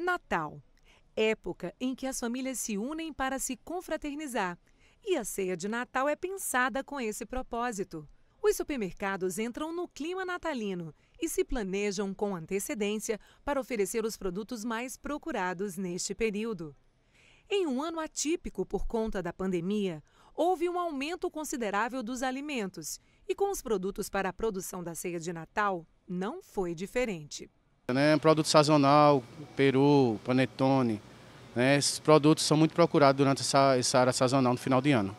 Natal época em que as famílias se unem para se confraternizar. E a ceia de Natal é pensada com esse propósito. Os supermercados entram no clima natalino e se planejam com antecedência para oferecer os produtos mais procurados neste período. Em um ano atípico por conta da pandemia, houve um aumento considerável dos alimentos e com os produtos para a produção da ceia de Natal não foi diferente. um né, produto sazonal, peru, panetone. Né? Esses produtos são muito procurados durante essa, essa área sazonal no final de ano.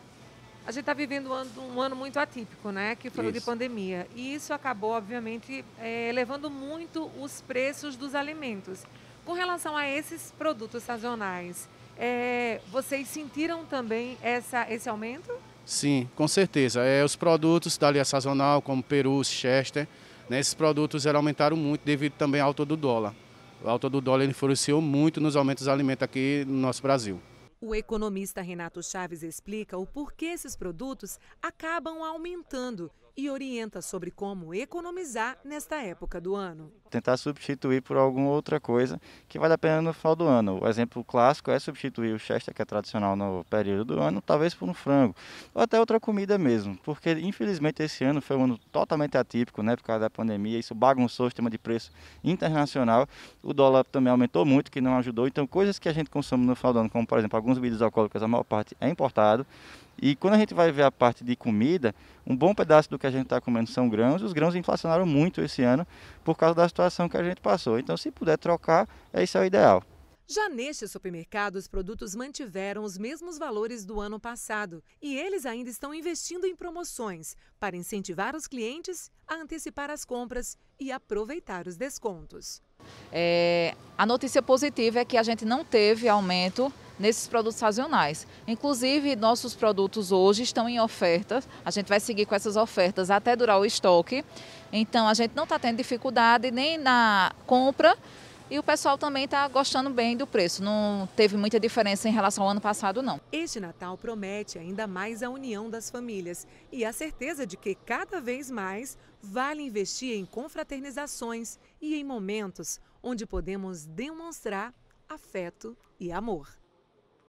A gente está vivendo um ano, um ano, muito atípico, né? Que foi de pandemia. E isso acabou, obviamente, é, elevando muito os preços dos alimentos. Com relação a esses produtos sazonais, é, vocês sentiram também essa, esse aumento? Sim, com certeza. É, os produtos da linha sazonal, como peru, chester, né, esses produtos aumentaram muito devido também ao alta do dólar. A alta do dólar influenciou muito nos aumentos dos alimentos aqui no nosso Brasil. O economista Renato Chaves explica o porquê esses produtos acabam aumentando e orienta sobre como economizar nesta época do ano. Tentar substituir por alguma outra coisa que vale a pena no final do ano. O exemplo clássico é substituir o chester, que é tradicional no período do ano, talvez por um frango ou até outra comida mesmo, porque infelizmente esse ano foi um ano totalmente atípico, né, por causa da pandemia. Isso bagunçou o sistema de preço internacional. O dólar também aumentou muito, que não ajudou. Então, coisas que a gente consome no final do ano, como por exemplo alguns bebidas alcoólicas, a maior parte é importado. E quando a gente vai ver a parte de comida, um bom pedaço do que a gente está comendo são grãos. Os grãos inflacionaram muito esse ano por causa da situação que a gente passou. Então, se puder trocar, esse é o ideal. Já neste supermercado, os produtos mantiveram os mesmos valores do ano passado e eles ainda estão investindo em promoções para incentivar os clientes a antecipar as compras e aproveitar os descontos. É, a notícia positiva é que a gente não teve aumento nesses produtos sazonais. Inclusive, nossos produtos hoje estão em oferta, a gente vai seguir com essas ofertas até durar o estoque. Então, a gente não está tendo dificuldade nem na compra e o pessoal também está gostando bem do preço. Não teve muita diferença em relação ao ano passado, não. Este Natal promete ainda mais a união das famílias e a certeza de que cada vez mais vale investir em confraternizações e em momentos onde podemos demonstrar afeto e amor.